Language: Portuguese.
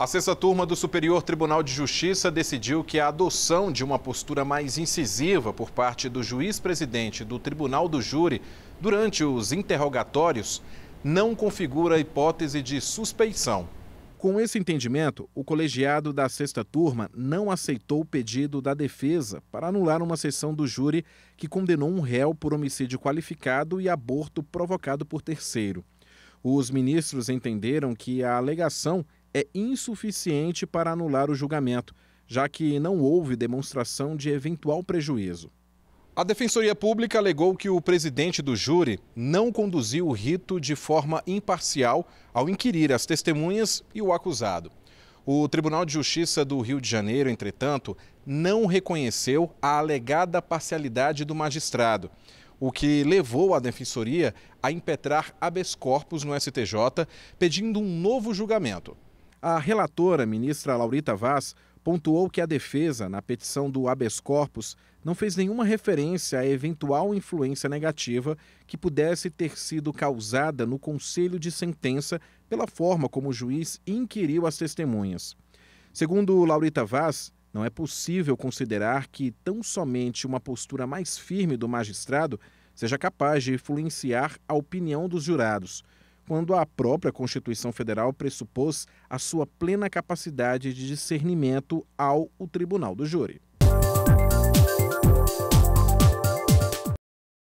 A sexta turma do Superior Tribunal de Justiça decidiu que a adoção de uma postura mais incisiva por parte do juiz-presidente do Tribunal do Júri durante os interrogatórios não configura hipótese de suspeição. Com esse entendimento, o colegiado da sexta turma não aceitou o pedido da defesa para anular uma sessão do júri que condenou um réu por homicídio qualificado e aborto provocado por terceiro. Os ministros entenderam que a alegação é insuficiente para anular o julgamento, já que não houve demonstração de eventual prejuízo. A Defensoria Pública alegou que o presidente do júri não conduziu o rito de forma imparcial ao inquirir as testemunhas e o acusado. O Tribunal de Justiça do Rio de Janeiro, entretanto, não reconheceu a alegada parcialidade do magistrado, o que levou a Defensoria a impetrar habeas corpus no STJ, pedindo um novo julgamento. A relatora, ministra Laurita Vaz, pontuou que a defesa, na petição do habeas corpus, não fez nenhuma referência à eventual influência negativa que pudesse ter sido causada no conselho de sentença pela forma como o juiz inquiriu as testemunhas. Segundo Laurita Vaz, não é possível considerar que tão somente uma postura mais firme do magistrado seja capaz de influenciar a opinião dos jurados quando a própria Constituição Federal pressupôs a sua plena capacidade de discernimento ao o tribunal do júri.